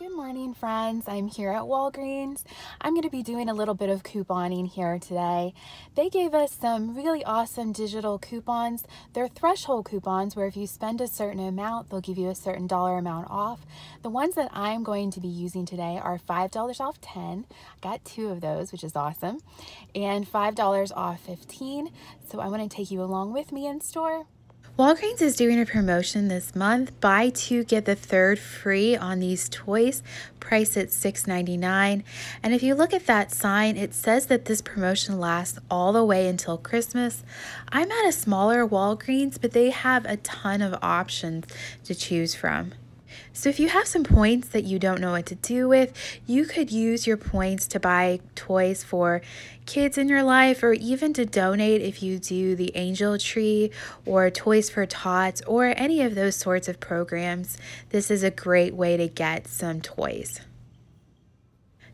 Good morning friends, I'm here at Walgreens. I'm gonna be doing a little bit of couponing here today. They gave us some really awesome digital coupons. They're threshold coupons where if you spend a certain amount, they'll give you a certain dollar amount off. The ones that I'm going to be using today are $5 off 10. I got two of those, which is awesome. And $5 off 15. So i want to take you along with me in store. Walgreens is doing a promotion this month. Buy two, get the third free on these toys, priced at $6.99. And if you look at that sign, it says that this promotion lasts all the way until Christmas. I'm at a smaller Walgreens, but they have a ton of options to choose from. So, if you have some points that you don't know what to do with, you could use your points to buy toys for kids in your life or even to donate if you do the Angel Tree or Toys for Tots or any of those sorts of programs. This is a great way to get some toys.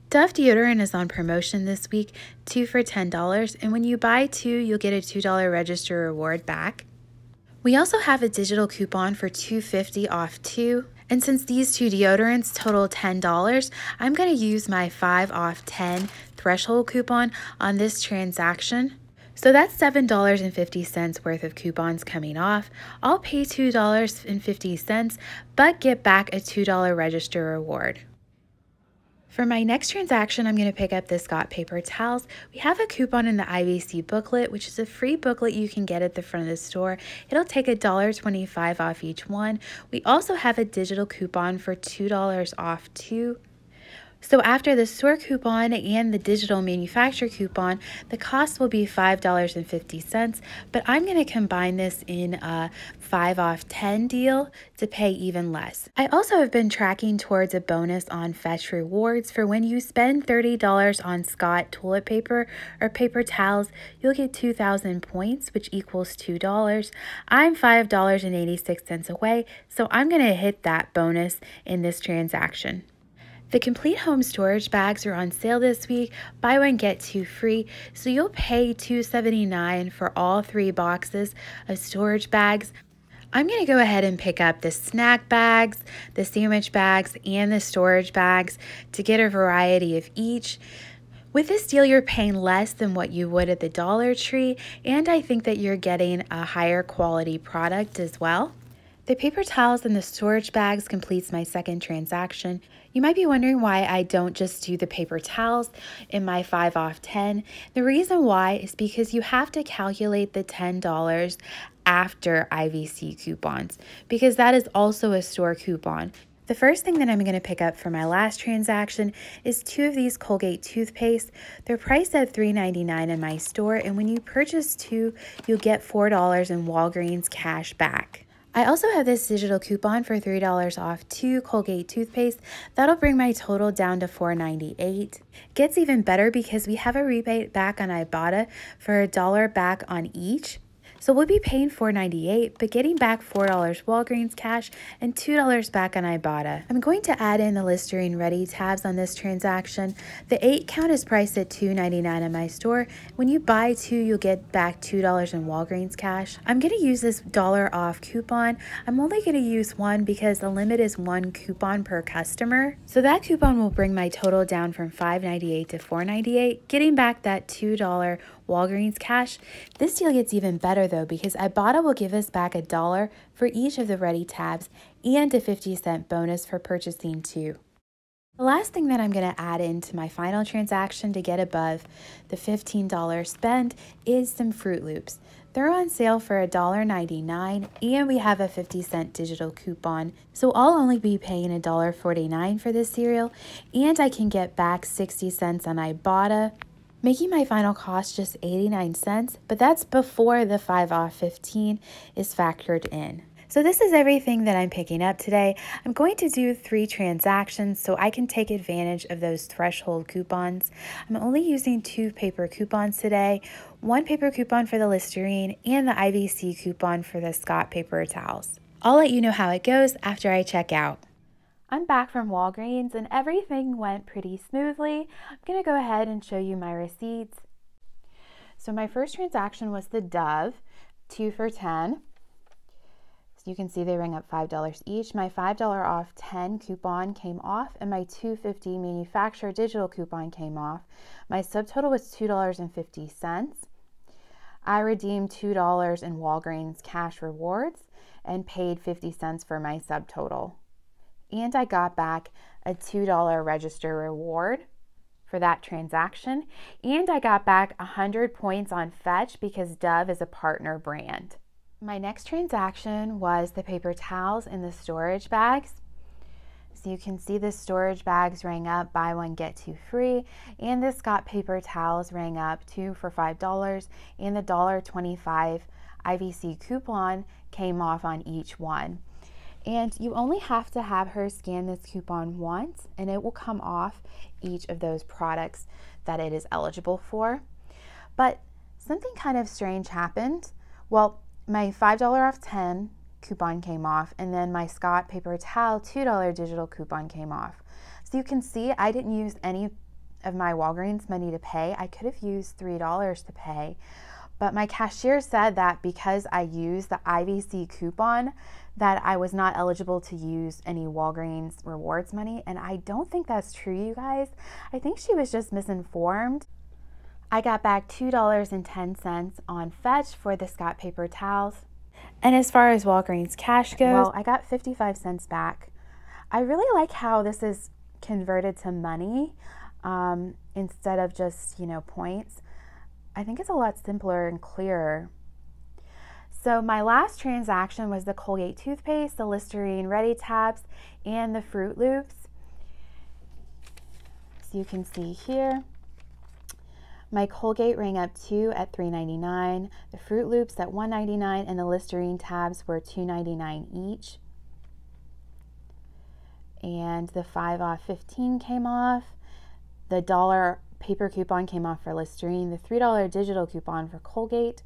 Dove deodorant is on promotion this week, two for $10, and when you buy two, you'll get a $2 register reward back. We also have a digital coupon for 250 off two and since these two deodorants total $10, I'm going to use my 5 off 10 threshold coupon on this transaction. So that's $7.50 worth of coupons coming off. I'll pay $2.50, but get back a $2 register reward. For my next transaction, I'm going to pick up the Scott paper towels. We have a coupon in the IBC booklet, which is a free booklet you can get at the front of the store. It'll take $1.25 off each one. We also have a digital coupon for $2 off two. So after the store coupon and the digital manufacturer coupon, the cost will be $5.50, but I'm going to combine this in a 5 off 10 deal to pay even less. I also have been tracking towards a bonus on Fetch Rewards for when you spend $30 on Scott toilet paper or paper towels, you'll get 2,000 points, which equals $2. I'm $5.86 away, so I'm going to hit that bonus in this transaction. The complete home storage bags are on sale this week. Buy one, get two free. So you'll pay $2.79 for all three boxes of storage bags. I'm going to go ahead and pick up the snack bags, the sandwich bags, and the storage bags to get a variety of each. With this deal, you're paying less than what you would at the Dollar Tree, and I think that you're getting a higher quality product as well. The paper towels and the storage bags completes my second transaction. You might be wondering why I don't just do the paper towels in my 5 off 10. The reason why is because you have to calculate the $10 after IVC coupons because that is also a store coupon. The first thing that I'm going to pick up for my last transaction is two of these Colgate toothpaste. They're priced at $3.99 in my store, and when you purchase two, you'll get $4 in Walgreens cash back. I also have this digital coupon for $3 off two Colgate toothpaste. That'll bring my total down to $4.98. Gets even better because we have a rebate back on Ibotta for a dollar back on each. So we'll be paying $4.98, but getting back $4 Walgreens cash and $2 back on Ibotta. I'm going to add in the Listerine Ready tabs on this transaction. The 8 count is priced at $2.99 in my store. When you buy 2, you'll get back $2 in Walgreens cash. I'm going to use this dollar off coupon. I'm only going to use one because the limit is one coupon per customer. So that coupon will bring my total down from $5.98 to $4.98, getting back that $2 Walgreens Cash. This deal gets even better though because Ibotta will give us back a dollar for each of the ready tabs and a 50 cent bonus for purchasing two. The last thing that I'm going to add into my final transaction to get above the $15 spend is some Fruit Loops. They're on sale for $1.99 and we have a 50 cent digital coupon. So I'll only be paying $1.49 for this cereal and I can get back 60 cents on Ibotta, making my final cost just 89 cents, but that's before the 5 off 15 is factored in. So this is everything that I'm picking up today. I'm going to do three transactions so I can take advantage of those threshold coupons. I'm only using two paper coupons today, one paper coupon for the Listerine and the IVC coupon for the Scott paper towels. I'll let you know how it goes after I check out. I'm back from Walgreens and everything went pretty smoothly. I'm going to go ahead and show you my receipts. So my first transaction was the Dove, two for 10. So you can see they ring up $5 each. My $5 off 10 coupon came off and my 250 manufacturer digital coupon came off. My subtotal was $2.50. I redeemed $2 in Walgreens cash rewards and paid 50 cents for my subtotal and I got back a $2 register reward for that transaction. And I got back 100 points on Fetch because Dove is a partner brand. My next transaction was the paper towels and the storage bags. So you can see the storage bags rang up buy one get two free and the Scott paper towels rang up two for $5 and the twenty-five IVC coupon came off on each one. And you only have to have her scan this coupon once and it will come off each of those products that it is eligible for. But something kind of strange happened. Well, my $5 off 10 coupon came off and then my Scott paper towel $2 digital coupon came off. So you can see I didn't use any of my Walgreens money to pay. I could have used $3 to pay, but my cashier said that because I used the IVC coupon that I was not eligible to use any Walgreens rewards money and I don't think that's true you guys. I think she was just misinformed. I got back $2.10 on Fetch for the Scott paper towels. And as far as Walgreens cash goes, well, I got 55 cents back. I really like how this is converted to money um, instead of just, you know, points. I think it's a lot simpler and clearer. So my last transaction was the Colgate toothpaste, the Listerine Ready Tabs, and the Fruit Loops. So you can see here, my Colgate rang up two at $3.99, the Fruit Loops at $1.99, and the Listerine tabs were $2.99 each. And the 5 off 15 came off. The dollar paper coupon came off for Listerine, the $3 digital coupon for Colgate,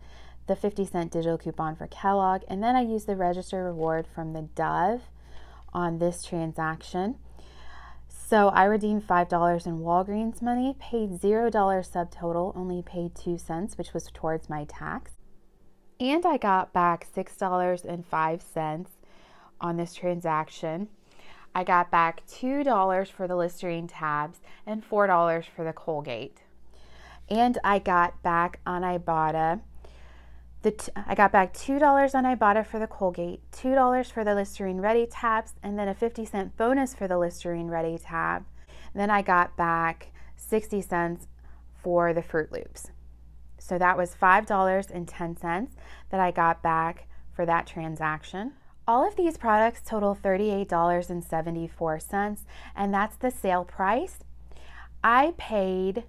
the 50 cent digital coupon for Kellogg, and then I used the register reward from the Dove on this transaction. So I redeemed $5 in Walgreens money, paid $0 subtotal, only paid 2 cents, which was towards my tax. And I got back $6.05 on this transaction. I got back $2 for the Listerine tabs and $4 for the Colgate. And I got back on Ibotta. The t- I got back $2 on Ibotta for the Colgate, $2 for the Listerine Ready tabs, and then a 50 cent bonus for the Listerine Ready tab. then I got back 60 cents for the Fruit Loops. So that was $5.10 that I got back for that transaction. All of these products total $38.74, and that's the sale price. I paid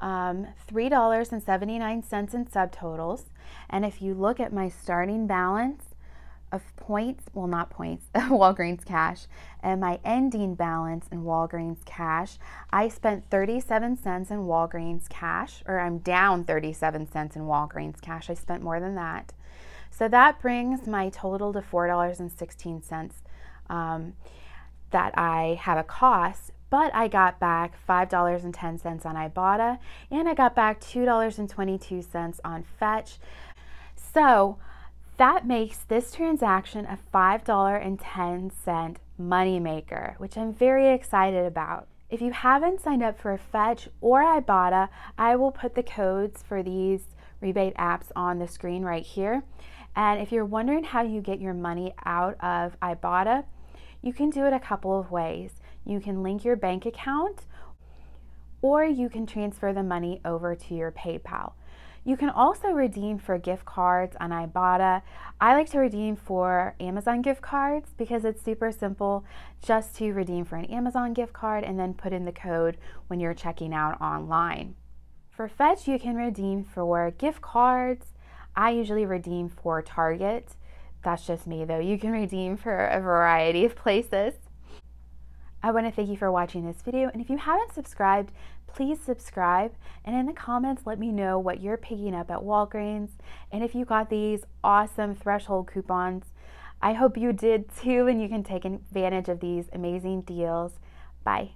um, $3.79 in subtotals, and if you look at my starting balance, of points, well, not points, Walgreens cash, and my ending balance in Walgreens cash. I spent 37 cents in Walgreens cash, or I'm down 37 cents in Walgreens cash. I spent more than that. So that brings my total to $4.16 um, that I have a cost, but I got back $5.10 on Ibotta and I got back $2.22 on Fetch. So that makes this transaction a $5.10 moneymaker, which I'm very excited about. If you haven't signed up for Fetch or Ibotta, I will put the codes for these rebate apps on the screen right here. And if you're wondering how you get your money out of Ibotta, you can do it a couple of ways. You can link your bank account or you can transfer the money over to your PayPal. You can also redeem for gift cards on Ibotta. I like to redeem for Amazon gift cards because it's super simple just to redeem for an Amazon gift card and then put in the code when you're checking out online. For Fetch, you can redeem for gift cards. I usually redeem for Target. That's just me though. You can redeem for a variety of places. I want to thank you for watching this video and if you haven't subscribed, please subscribe and in the comments let me know what you're picking up at Walgreens and if you got these awesome threshold coupons. I hope you did too and you can take advantage of these amazing deals. Bye.